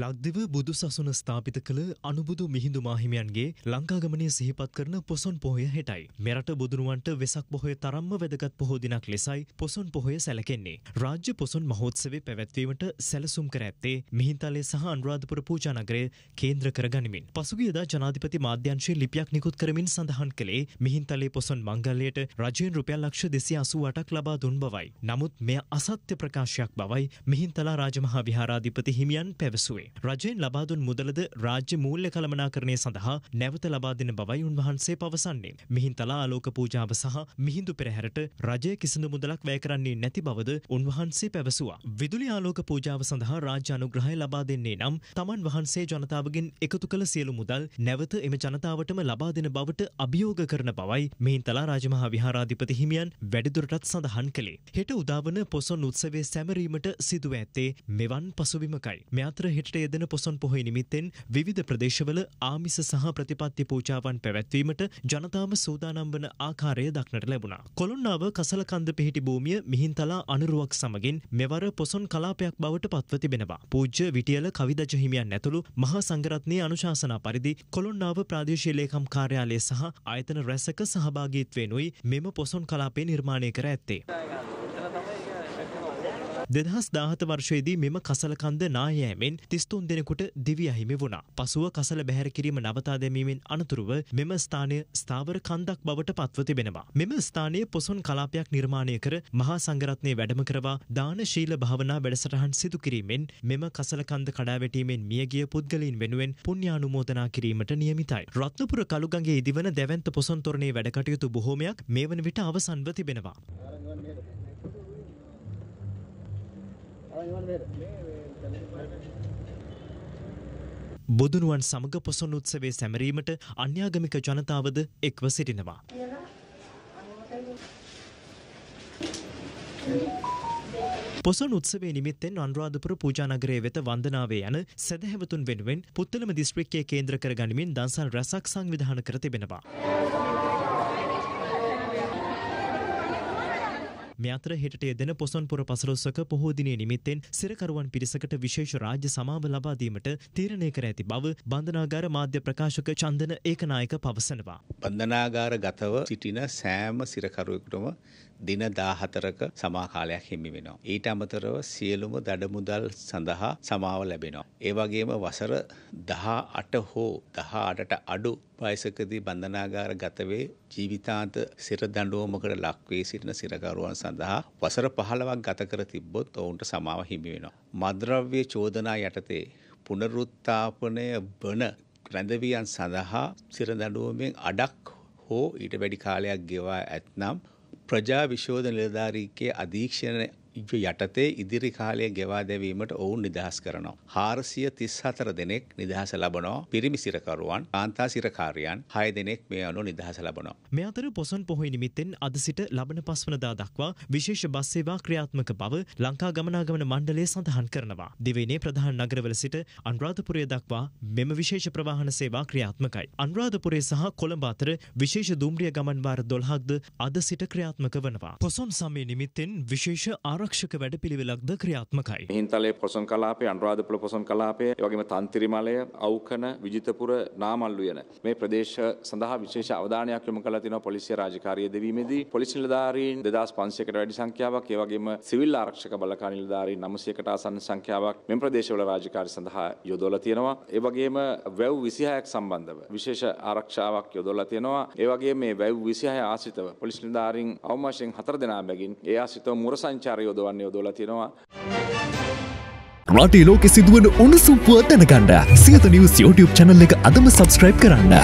ලක්දිව බුදු සසුන ස්ථාපිත කළ අනුබුදු මිහිඳු මාහිමියන්ගේ ලංකාගමනය සිහිපත් කරන පොසොන් පොහොය හෙටයි. මෙරට බුදුනුවන්ට වෙසක් පොහොය තරම්ම වැදගත් පොහෝදිනක් ලෙසයි පොසොන් පොහොය සැලකෙන්නේ. රාජ්‍ය පොසොන් මහෝත්සවේ පැවැත්වීමට සැලසුම් කර ඇත්තේ මිහින්තලේ සහ අනුරාධපුර පූජානගරය කේන්ද්‍ර කරගනිමින්. පසුගියදා ජනාධිපති මාධ්‍යංශයේ ලිපියක් නිකුත් කරමින් සඳහන් කළේ මිහින්තලේ පොසොන් මංගල්‍යයට රජයෙන් රුපියල් ලක්ෂ 288ක් ලබා දුන් බවයි. නමුත් මෙය අසත්‍ය ප්‍රකාශයක් බවයි මිහින්තලා රාජමහා විහාරාධිපති හිමියන් පැවසුවේ. පැවැත්වුවේ. රජයෙන් ලබාදුන් මුදලද රාජ්‍ය මූල්‍ය කළමනාකරණය සඳහා නැවත ලබා දෙන බවයි උන්වහන්සේ පවසන්නේ. මිහින්තලා ආලෝක පූජාව සහ මිහිඳු පෙරහැරට රජය කිසිදු මුදලක් වැය කරන්නේ නැති බවද උන්වහන්සේ පැවසුවා. විදුලි ආලෝක පූජාව සඳහා රාජ්‍ය අනුග්‍රහය ලබා දෙන්නේ නම් තමන් වහන්සේ ජනතාවගෙන් එකතු කළ සියලු මුදල් නැවත එම ජනතාවටම ලබා දෙන බවට අභියෝග කරන බවයි මිහින්තලා රාජමහා විහාරාධිපති හිමියන් වැඩිදුරටත් සඳහන් කළේ. හෙට උදාවන පොසොන් උත්සවයේ සැමරීමට සිදුව ඇත්තේ මෙවන් පසුබිමකයි. මෙ අතර හෙට කටයුත්තට යෙදෙන පොසොන් පොහොය නිමිත්තෙන් විවිධ ප්‍රදේශවල ආමිස සහ ප්‍රතිපත්ති පූජාවන් පැවැත්වීමට ජනතාව සූදානම් වන ආකාරය දක්නට ලැබුණා. කොළොන්නාව කසලකන්ද පිහිටි භූමිය මිහින්තලා අනුරුවක් සමගින් මෙවර පොසොන් කලාපයක් බවට පත්ව තිබෙනවා. පූජ්‍ය විටියල කවිදජ හිමියන් ඇතුළු මහා සංඝරත්නයේ අනුශාසනා පරිදි කොළොන්නාව ප්‍රාදේශීය ලේකම් කාර්යාලය සහ ආයතන රැසක සහභාගීත්වයෙන්ුයි මෙම පොසොන් කලාපය නිර්මාණය කර ඇත්තේ. දෙදහස් දාහත වර්ෂයේදී මෙම කසලකන්ද නායෑමෙන් තිස්තුන් දෙනෙකුට දිවි අහිමි වුණා. පසුව කසල බැහැර කිරීම නවතා දැමීමෙන් අනතුරුව මෙම ස්ථානය ස්ථාවර කන්දක් බවට පත්ව තිබෙනවා. මෙම ස්ථානයේ පොසොන් කලාපයක් නිර්මාණය කර මහා සංඝරත්නය වැඩම කරවා දානශීල භාවනා වැඩසටහන් සිදු කිරීමෙන් මෙම කසලකන්ද කඩාවැටීමෙන් මියගිය පුද්ගලයින් වෙනුවෙන් පුණ්‍යානුමෝදනා කිරීමට නියමිතයි. රත්නපුර කළුගඟේ ඉදිවන දැවැන්ත පොසොන් තොරණේ වැඩකටයුතු බොහෝමයක් මේ වන විට අවසන්ව තිබෙනවා. බුදුනුවන් සමග පොසොන් උත්සවේ සැමරීමට අන්‍යාගමික ජනතාවද එක්ව සිටිනවා. පොසොන් උත්සවේ නිමිත්තෙන් අනුරාධපුර පූජානගරය වෙත වන්දනාවේ යන සැදැහැවතුන් වෙනුවෙන් පුත්තලම දිස්ත්‍රික්කයේ කේන්ද්‍ර කර ගනිමින් දන්සල් රැසක් සංවිධාන කර තිබෙනවා. මේ අතර හෙටට යෙදෙන පොසොන්පුර පසළොස්වක පොහෝ දිනේ නිමිත්තෙන් සිරකරුවන් පිරිසකට විශේෂ රාජ්‍ය සමාව ලබා දීමට තීරණය කර ඇති බව බන්ධනාගාර මාධ්‍ය ප්‍රකාශක චන්දන ඒකනායක පවසනවා. බන්ධනාගාර ගතව සිටින සෑම සිරකරුවෙකුටම දින 14ක සමාකාලයක් හිමි වෙනවා. ඊට අමතරව සියලුම දඩමුදල් සඳහා සමාව ලැබෙනවා. ඒ වගේම වසර 18 හෝ 18ට අඩු වයසකදී බන්ධනාගාර ගත වේ ජීවිතාන්ත සිර දඬුවමකට ලක් වී සිටින සිරකරුවන් සඳහා වසර 15ක් ගත කර තිබ්බොත් ඔවුන්ට සමාව හිමි වෙනවා. මද්‍රව්‍ය චෝදනා යටතේ පුනරුත්ථාපනය වන රැඳවියන් සඳහා සිර දඬුවමෙන් අඩක් හෝ ඊට වැඩි කාලයක් ගෙවා ඇතනම් ಪ್ರಜಾವಿಶೋಧ ನಿರ್ಧಾರಕ್ಕೆ ಅಧೀಕ್ಷಣೆ ඉජ්ජ යටතේ ඉදිරි කාලය ගෙවා දැවීමට ඔවුන් නිදහස් කරනවා. හාරසිය තිස් හතර දෙනෙක් නිදහස ලබනෝ පිරිමි සිරකරුවන් කාන්තා සිරකාරයන් හය දෙනෙක් මේ අනු නිදහස ලබනවා. මෙ අතර පොසොන් පොහොයි නිමිත්තෙන් අද සිට ලබන පස්වනදා දක්වා විශේෂ බස්සේවා ක්‍රියාත්මක බව ලංකා ගමනාගමන මණ්ඩලය සඳහන් කරනවා. දිවයිනේ ප්‍රධාන නගරවල සිට අන්රාධපුරය දක්වා මෙම විශේෂ ප්‍රවාහන සේවා ක්‍රියාත්මකයි. අන්රාධපුරේ සහ කොළඹ අතර විශේෂ දුම්රිය ගමන් වාර 12ක්ද අද සිට ක්‍රියාත්මක වනවා. පොසොන් සමය නිමිත්තෙන් විශේෂ ආර් ආරක්ෂක වැඩපිළිවෙලක්ද ක්‍රියාත්මකයි. හින්තලේ පොසොන් කලාපේ අනුරාධපුර පොසොන් කලාපේ වගේම තන්තිරිමලය අවකන විජිතපුර නාමල්ලු යන මේ ප්‍රදේශ සඳහා විශේෂ අවධානයක් යොමු කළා තියෙනවා පොලිසිය රාජකාරිය දෙවීමේදී පොලිසි නිලධාරීන් 2500කට වැඩි සංඛ්‍යාවක් ඒ වගේම සිවිල් ආරක්ෂක බලකා නිලධාරීන් 900කට ආසන්න සංඛ්‍යාවක් මෙම ප්‍රදේශවල රාජකාරි සඳහා යොදවලා තියෙනවා. ඒ වගේම වැව් 26ක් සම්බන්ධව විශේෂ ආරක්ෂාවක් යොදවලා තියෙනවා. ඒ වගේම මේ වැව් 26 ආශ්‍රිතව පොලිස් නිලධාරීන් අවම වශයෙන් හතර දෙනා බැගින් ඒ ආශ්‍රිතව මුර සංචාරය යොදවන්න යොදෝලා තියෙනවා. රටේ ලෝකෙ සිදුවන උණුසුම්පුව දැනගන්න සියත නිවස් YouTube channel එක අදම subscribe කරන්න.